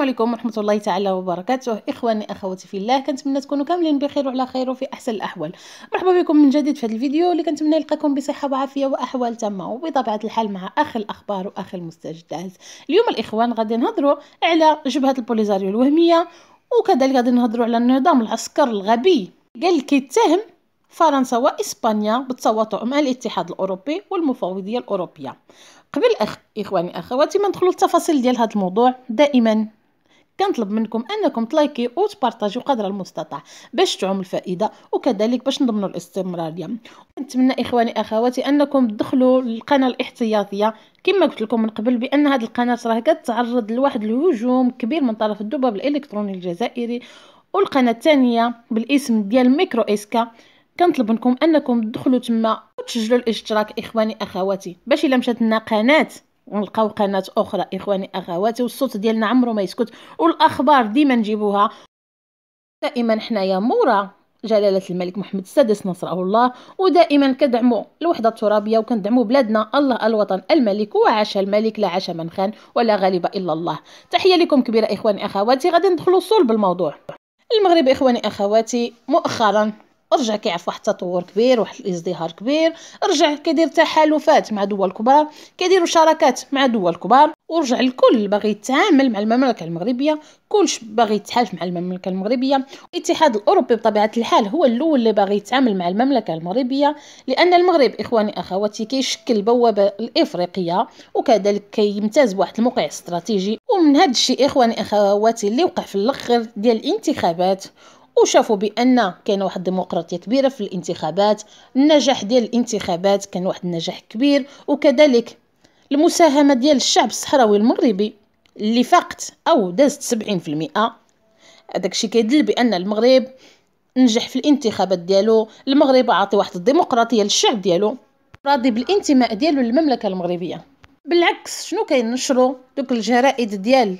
السلام عليكم ورحمه الله تعالى وبركاته اخواني اخواتي في الله كنتمنى تكونوا كاملين بخير وعلى خير وفي احسن الاحوال مرحبا بكم من جديد في هذا الفيديو اللي كنتمنى نلقاكم بصحه وعافيه واحوال تامه وبطبيعه الحال مع اخ الاخبار واخ المستجدات اليوم الاخوان غادي نهضروا على جبهه البوليزاريو الوهميه وكذلك غادي نهضروا على النظام العسكر الغبي قال كيتهم فرنسا واسبانيا بالتواطؤ مع الاتحاد الاوروبي والمفوضيه الاوروبيه قبل أخ... اخواني اخواتي ما ندخلوا التفاصيل ديال هذا الموضوع دائما كنطلب منكم انكم تلايكي وتبارطاجيو قدر المستطاع باش تعم الفائده وكذلك باش نضمنوا الاستمراريه نتمنى اخواني اخواتي انكم تدخلوا للقناه الاحتياطيه كما قلت لكم من قبل بان هذه القناه راه كتعرض لواحد الهجوم كبير من طرف الدباب الالكتروني الجزائري والقناه الثانيه بالاسم ديال ميكرو اسكا كنطلب منكم انكم تدخلوا تما وتسجلوا الاشتراك اخواني اخواتي باش الا مشات لنا قناه نلقاو قناه اخرى اخواني اخواتي والصوت ديالنا عمرو ما يسكت والاخبار ديما نجيبوها دائما حنايا مورا جلالة الملك محمد السادس نصره الله ودائما كدعموا الوحدة الترابية وكندعموا بلادنا الله الوطن الملك وعاش الملك لا عاش من خان ولا غالب إلا الله تحية لكم كبيرة إخواني أخواتي غادي ندخلوا صلب الموضوع المغرب إخواني أخواتي مؤخرا رجع كيعرف واحد التطور كبير واحد الازدهار كبير رجع كيدير تحالفات مع دول كبار كيدير شراكات مع دول كبار ورجع الكل باغي يتعامل مع المملكه المغربيه كلش باغي يتحالف مع المملكه المغربيه الاتحاد الاوروبي بطبيعه الحال هو الاول اللي باغي يتعامل مع المملكه المغربيه لان المغرب اخواني اخواتي كيشكل البوابه الافريقيه وكذلك كيمتاز بواحد الموقع استراتيجي ومن هذا الشيء اخواني اخواتي اللي وقع في الاخر ديال الانتخابات وشافوا بان كان واحد الديمقراطيه كبيره في الانتخابات النجاح ديال الانتخابات كان واحد النجاح كبير وكذلك المساهمه ديال الشعب الصحراوي المغربي اللي فاقت او دازت 70% هذاك الشيء كيدل بان المغرب نجح في الانتخابات ديالو المغرب عاطي واحد الديمقراطيه للشعب ديالو راضي بالانتماء ديالو للمملكه المغربيه بالعكس شنو كينشروا دوك الجرائد ديال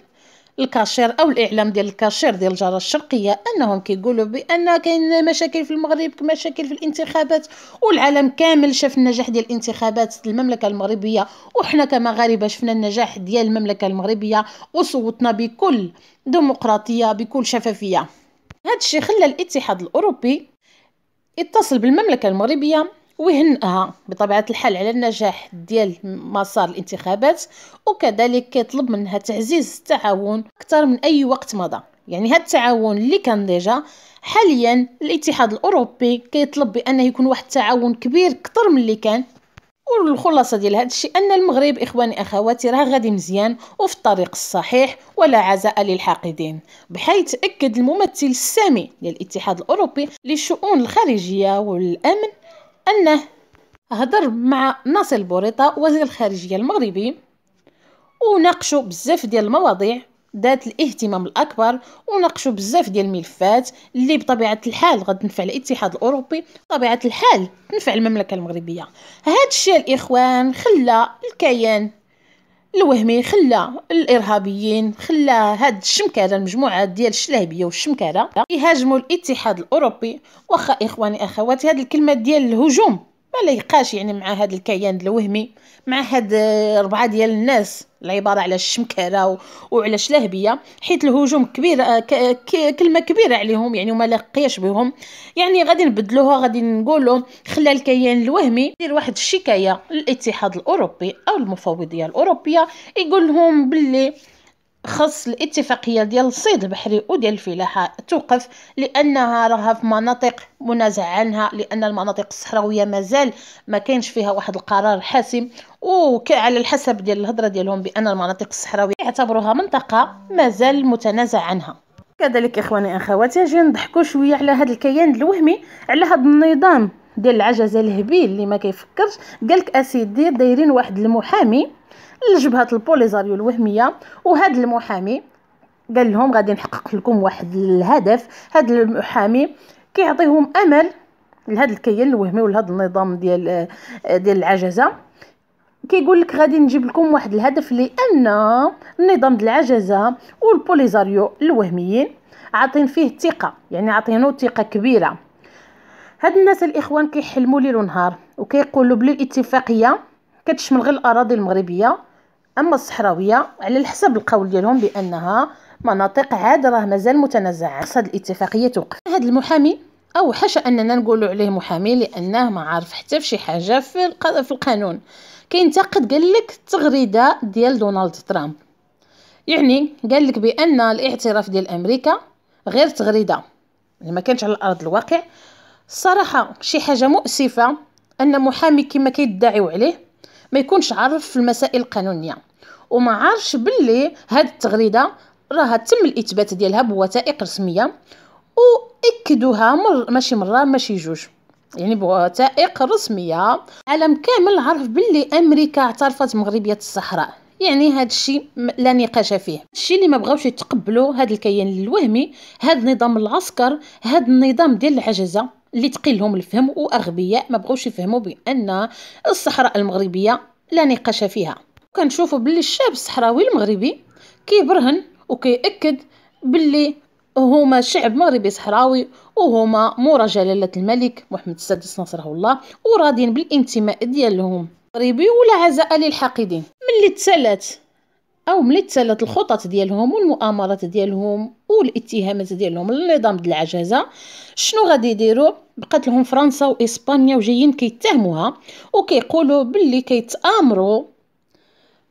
الكاشير او الاعلام ديال الكاشير ديال الجاره الشرقيه انهم كيقولوا بان كاين مشاكل في المغرب مشاكل في الانتخابات والعالم كامل شاف النجاح ديال الانتخابات المملكه المغربيه وحنا كمغاربه شفنا النجاح ديال المملكه المغربيه وصوتنا بكل ديمقراطيه بكل شفافيه هذا الشيء خلى الاتحاد الاوروبي يتصل بالمملكه المغربيه ويهنئها آه، بطبيعة الحال على النجاح ديال مسار الانتخابات وكذلك كيطلب منها تعزيز التعاون أكثر من أي وقت مضى يعني هذا التعاون اللي كان ديجا حاليا الاتحاد الأوروبي كيطلب بأنه يكون واحد التعاون كبير أكثر من اللي كان والخلاصه ديال هذا الشيء ان المغرب اخواني اخواتي راه غادي مزيان وفي الطريق الصحيح ولا عزاء للحاقدين بحيث اكد الممثل السامي للاتحاد الاوروبي للشؤون الخارجيه والامن أنه هضر مع ناصر بوريطة وزير الخارجية المغربي وناقشوا بزاف ديال المواضيع ذات الاهتمام الاكبر وناقشوا بزاف ديال الملفات اللي بطبيعه الحال غتنفع الاتحاد الاوروبي بطبيعه الحال تنفع المملكه المغربيه هذا الشيء الاخوان خلى الكيان الوهمي خلى الارهابيين خلى هاد الشمكاره المجموعه ديال الشلهبيه والشمكره يهاجموا الاتحاد الاوروبي واخا اخواني اخواتي هاد الكلمه ديال الهجوم ما ليقاش يعني مع هذا الكيان الوهمي مع هاد ربعه ديال الناس العباره على الشمكره وعلى شلهبيه حيت الهجوم كبير آه، كلمه كبيره عليهم يعني وما لقياش بهم يعني غادي نبدلوها غادي نقولو خلى الكيان الوهمي يدير واحد الشكايه للاتحاد الاوروبي او المفوضيه الاوروبيه يقول لهم باللي خص الاتفاقية ديال الصيد البحري وديال الفلاحة توقف لأنها راها في مناطق منازع عنها لأن المناطق الصحراوية مازال ما كاينش فيها واحد القرار حاسم وعلى الحسب ديال الهضرة ديالهم بأن المناطق الصحراوية يعتبروها منطقة مازال متنازع عنها كذلك اخواني اخواتي اجي نضحكوا شويه على هذا الكيان الوهمي على هذا النظام ديال العجزه الهبيل اللي ما كيفكرش قالك اسيدي دايرين واحد المحامي لجبهه البوليزاريو الوهميه وهذا المحامي قال لهم غادي نحقق لكم واحد الهدف هذا المحامي كيعطيهم امل لهذا الكيان الوهمي ولهذا النظام ديال ديال العجزه كيقول لك غادي نجيب لكم واحد الهدف لان النظام ديال العجزه والبوليزاريو الوهميين عاطين فيه الثقه يعني عاطينو ثقه كبيره هاد الناس الاخوان كيحلموا ليل ونهار وكيقولوا بلي الاتفاقيه كتشمل غير الاراضي المغربيه أما الصحراوية على حسب القول ديالهم بأنها مناطق عاد راه مازال متنازعة قصد هاد الاتفاقية توقف هاد المحامي أو حاشا أننا نقولوا عليه محامي لأنه ما عارف حتى في شي حاجة في, في القانون كينتقد قال لك التغريدة ديال دونالد ترامب يعني قال لك بأن الاعتراف ديال أمريكا غير تغريدة يعني ما كانش على أرض الواقع الصراحة شي حاجة مؤسفة أن محامي كما كيدعيو عليه ما يكونش عارف في المسائل القانونيه وما عارفش باللي هاد التغريده راها تم الاثبات ديالها بوثائق رسميه واكدوها مر ماشي مره ماشي جوج يعني بوثائق رسميه العالم كامل عرف باللي امريكا اعترفت مغربيه الصحراء يعني هذا الشيء لا نقاش فيه الشيء اللي ما بغاوش يتقبلوا هذا الكيان الوهمي هذا النظام العسكر هذا النظام ديال العجزه اللي تقلهم الفهم واغبياء ما بغوش يفهموا بان الصحراء المغربيه لا نقاش فيها كنشوفوا باللي الشاب الصحراوي المغربي كيبرهن وكيأكد باللي هما شعب مغربي صحراوي وهما مورا جلالة الملك محمد السادس نصره الله وراضين بالانتماء ديالهم مغربي ولا عزاء للحاقدين ملي تسالات او ملي تسالت الخطط ديالهم والمؤامرات ديالهم والاتهامات ديالهم للنظام ديال العجزه شنو غادي يديروا بقات لهم فرنسا واسبانيا وجايين كيتهموها وكيقولوا باللي كيتامروا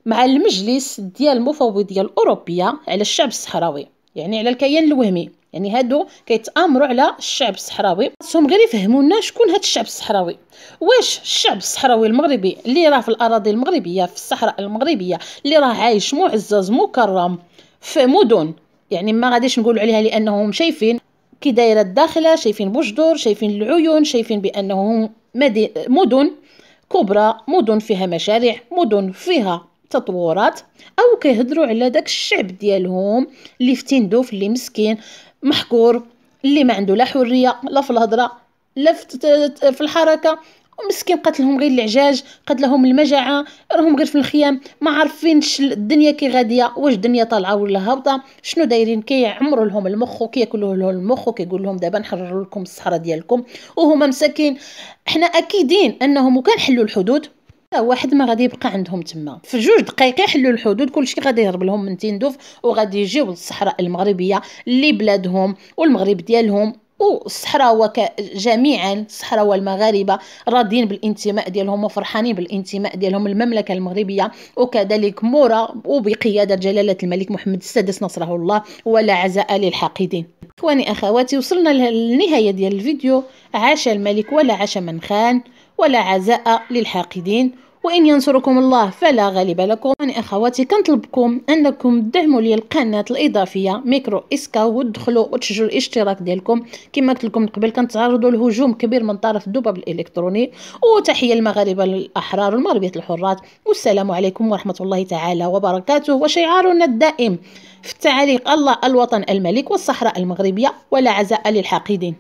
مع المجلس ديال المفوضيه الاوروبيه على الشعب الصحراوي يعني على الكيان الوهمي يعني هادو كيتامروا على الشعب الصحراوي خصهم غير يفهموا لنا شكون هاد الشعب الصحراوي واش الشعب الصحراوي المغربي اللي راه في الاراضي المغربيه في الصحراء المغربيه اللي راه عايش معزز مكرم في مدن يعني ما غاديش نقول عليها لانهم شايفين كي دايره الداخله شايفين بوجدور شايفين العيون شايفين بانهم مدن كبرى مدن فيها مشاريع مدن فيها تطورات او كيهضروا على داك الشعب ديالهم اللي في تندوف اللي مسكين محكور اللي ما عنده لا حريه لا في الهضره لا في الحركه ومسكين قتلهم غير العجاج قتلهم المجاعه راهم غير في الخيام ما عارفينش الدنيا كي غاديه واش الدنيا طالعه ولا هابطه شنو دايرين كيعمروا لهم المخ وكياكلوا لهم المخ وكيقول لهم دابا نحرر لكم الصحراء ديالكم وهما مساكين حنا اكيدين انهم كان حلوا الحدود واحد ما غادي يبقى عندهم تما في جوج دقائق يحلوا الحدود كلشي غادي يهرب لهم من تندوف وغادي يجيو للصحراء المغربيه اللي بلادهم والمغرب ديالهم والصحراء جميعا الصحراء والمغاربه راضيين بالانتماء ديالهم وفرحانين بالانتماء ديالهم للمملكه المغربية وكذلك مورا وبقيادة جلالة الملك محمد السادس نصره الله ولا عزاء للحاقدين اخواني اخواتي وصلنا للنهاية ديال الفيديو عاش الملك ولا عاش من خان ولا عزاء للحاقدين وإن ينصركم الله فلا غالب لكم من يعني إخواتي كنطلبكم أنكم تدعموا لي القناة الإضافية ميكرو إسكا وتدخلوا وتسجلوا الاشتراك ديالكم كما قلت لكم من قبل كنتعرضوا لهجوم كبير من طرف الدباب الإلكتروني وتحية المغاربة الأحرار والمغربية الحرات والسلام عليكم ورحمة الله تعالى وبركاته وشعارنا الدائم في التعليق الله الوطن الملك والصحراء المغربية ولا عزاء للحاقدين